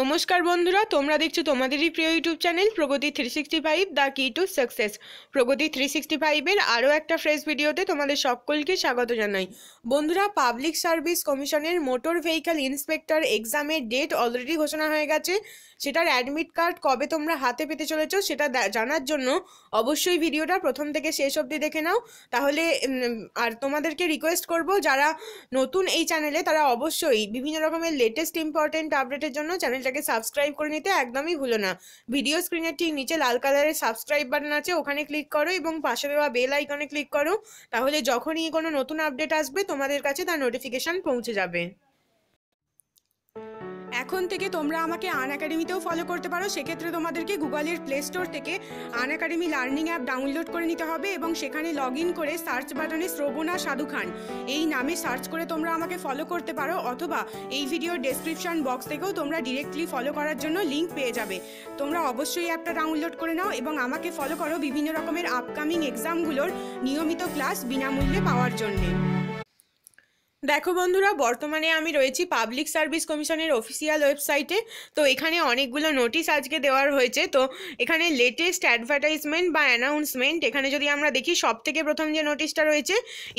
নমস্কার বন্ধুরা তোমরা দেখছো তোমাদেরই প্রিয় YouTube channel Pragati three sixty five the key to success Pragati three sixty ফাইভের আরও একটা ফ্রেশ ভিডিওতে তোমাদের সকলকে স্বাগত জানাই বন্ধুরা পাবলিক সার্ভিস কমিশনের মোটর ভেহিক্যাল ইন্সপেক্টর এক্সামের ডেট অলরেডি ঘোষণা হয়ে গেছে সেটার অ্যাডমিট কার্ড কবে তোমরা হাতে পেতে চলেছো সেটা জানার জন্য অবশ্যই ভিডিওটা প্রথম থেকে শেষ অবধি দেখে নাও তাহলে আর তোমাদেরকে রিকোয়েস্ট করব যারা নতুন এই চ্যানেলে তারা অবশ্যই বিভিন্ন রকমের লেটেস্ট ইম্পর্টেন্ট আপডেটের জন্য চ্যানেল চ্যানেলটাকে সাবস্ক্রাইব করে নিতে একদমই ভুলো না ভিডিও স্ক্রিনের ঠিক নিচে লাল কালারের সাবস্ক্রাইব বাটন আছে ওখানে ক্লিক করো এবং পাশে দেওয়া বেল আইকনে ক্লিক করো তাহলে যখনই কোনো নতুন আপডেট আসবে তোমাদের কাছে তার নোটিফিকেশান পৌঁছে যাবে এখন থেকে তোমরা আমাকে আন একাডেমিতেও ফলো করতে পারো সেক্ষেত্রে তোমাদেরকে গুগলের প্লে স্টোর থেকে Unacademy learning app download করে নিতে হবে এবং সেখানে লগ ইন করে সার্চ বাটনে শ্রবণা সাধু খান এই নামে সার্চ করে তোমরা আমাকে ফলো করতে পারো অথবা এই ভিডিওর ডেসক্রিপশন বক্স থেকেও তোমরা ডিরেক্টলি ফলো করার জন্য লিঙ্ক পেয়ে যাবে তোমরা অবশ্যই অ্যাপটা ডাউনলোড করে নাও এবং আমাকে ফলো করো বিভিন্ন রকমের আপকামিং এক্সামগুলোর নিয়মিত ক্লাস বিনামূল্যে পাওয়ার জন্যে দেখো বন্ধুরা বর্তমানে আমি রয়েছি পাবলিক সার্ভিস কমিশনের অফিসিয়াল ওয়েবসাইটে তো এখানে অনেকগুলো নোটিশ আজকে দেওয়ার হয়েছে তো এখানে লেটেস্ট অ্যাডভার্টাইজমেন্ট বা অ্যানাউন্সমেন্ট এখানে যদি আমরা দেখি সব থেকে প্রথম যে নোটিশটা রয়েছে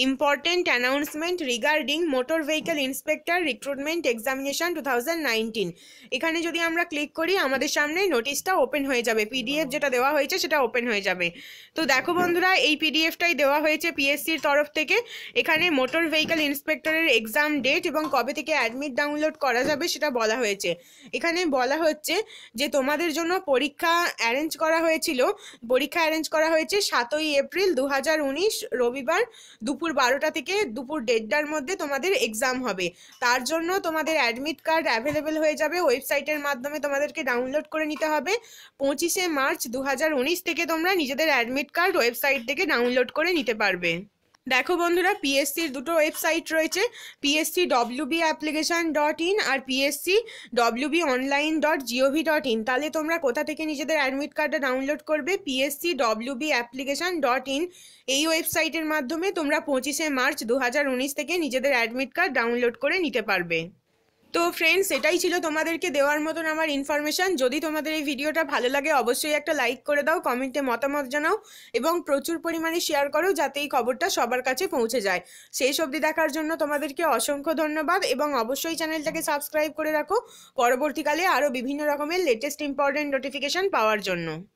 important announcement regarding motor vehicle inspector recruitment examination two এখানে যদি আমরা ক্লিক করি আমাদের সামনে নোটিশটা ওপেন হয়ে যাবে পিডিএফ যেটা দেওয়া হয়েছে সেটা ওপেন হয়ে যাবে তো দেখো বন্ধুরা এই পিডিএফটাই দেওয়া হয়েছে পিএসসির তরফ থেকে এখানে মোটর ভেহিকেল ইন্সপেক্টর সেশনের এক্সাম ডেট এবং কবে থেকে অ্যাডমিট ডাউনলোড করা যাবে সেটা বলা হয়েছে এখানে বলা হচ্ছে যে তোমাদের জন্য পরীক্ষা অ্যারেঞ্জ করা হয়েছিল পরীক্ষা অ্যারেঞ্জ করা হয়েছে সাতই এপ্রিল দু রবিবার দুপুর বারোটা থেকে দুপুর দেড়টার মধ্যে তোমাদের এক্সাম হবে তার জন্য তোমাদের অ্যাডমিট কার্ড অ্যাভেলেবেল হয়ে যাবে ওয়েবসাইটের মাধ্যমে তোমাদেরকে ডাউনলোড করে নিতে হবে পঁচিশে মার্চ দু থেকে তোমরা নিজেদের অ্যাডমিট কার্ড ওয়েবসাইট থেকে ডাউনলোড করে নিতে পারবে দেখো বন্ধুরা পিএসসির দুটো ওয়েবসাইট রয়েছে PSC WB application dot in আর PSC WB online dot GOV dot in তাহলে তোমরা কোথা থেকে নিজেদের অ্যাডমিট কার্ডটা ডাউনলোড করবে PSC WB application dot in এই ওয়েবসাইটের মাধ্যমে তোমরা পঁচিশে মার্চ দু থেকে নিজেদের অ্যাডমিট কার্ড ডাউনলোড করে নিতে পারবে তো ফ্রেন্ডস এটাই ছিল তোমাদেরকে দেওয়ার মতন আমার ইনফরমেশান যদি তোমাদের এই ভিডিওটা ভালো লাগে অবশ্যই একটা লাইক করে দাও কমেন্টে মতামত জানাও এবং প্রচুর পরিমাণে শেয়ার করো যাতে এই খবরটা সবার কাছে পৌঁছে যায় সেই অবধি দেখার জন্য তোমাদেরকে অসংখ্য ধন্যবাদ এবং অবশ্যই চ্যানেলটাকে সাবস্ক্রাইব করে রাখো পরবর্তীকালে আরও বিভিন্ন রকমের লেটেস্ট ইম্পর্টেন্ট নোটিফিকেশান পাওয়ার জন্য